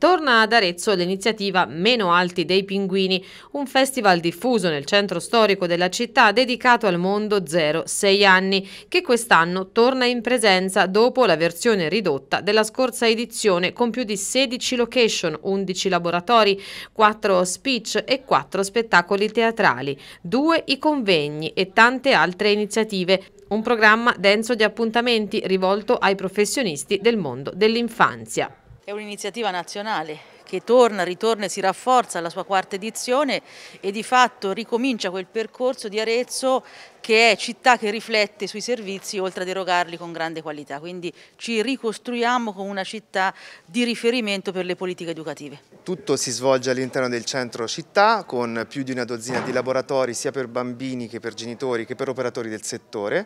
Torna ad Arezzo l'iniziativa Meno Alti dei Pinguini, un festival diffuso nel centro storico della città dedicato al mondo 0-6 anni, che quest'anno torna in presenza dopo la versione ridotta della scorsa edizione con più di 16 location, 11 laboratori, 4 speech e 4 spettacoli teatrali, 2 i convegni e tante altre iniziative. Un programma denso di appuntamenti rivolto ai professionisti del mondo dell'infanzia. È un'iniziativa nazionale che torna, ritorna e si rafforza alla sua quarta edizione e di fatto ricomincia quel percorso di Arezzo che è città che riflette sui servizi oltre ad erogarli con grande qualità. Quindi ci ricostruiamo come una città di riferimento per le politiche educative. Tutto si svolge all'interno del centro città con più di una dozzina di laboratori sia per bambini che per genitori che per operatori del settore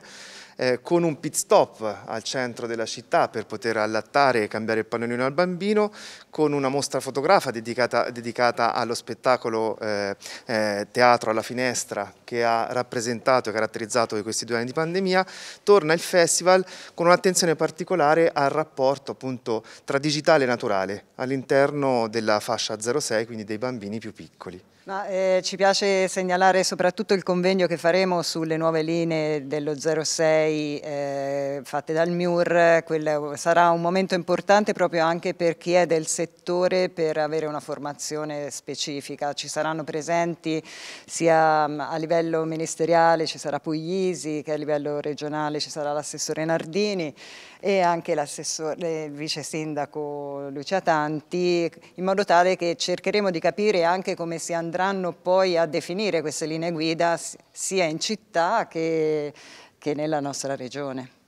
eh, con un pit stop al centro della città per poter allattare e cambiare il pannolino al bambino, con una mostra fotografa dedicata, dedicata allo spettacolo eh, eh, Teatro alla finestra che ha rappresentato e caratterizzato questi due anni di pandemia, torna il festival con un'attenzione particolare al rapporto appunto tra digitale e naturale all'interno della fascia 06, quindi dei bambini più piccoli. Ma, eh, ci piace segnalare soprattutto il convegno che faremo sulle nuove linee dello 06 europei eh, fatte dal MIUR, quel, sarà un momento importante proprio anche per chi è del settore per avere una formazione specifica. Ci saranno presenti sia mm, a livello ministeriale, ci sarà Puglisi, che a livello regionale ci sarà l'assessore Nardini e anche l'assessore, il vice sindaco Lucia Tanti, in modo tale che cercheremo di capire anche come si andranno poi a definire queste linee guida sia in città che che nella nostra regione.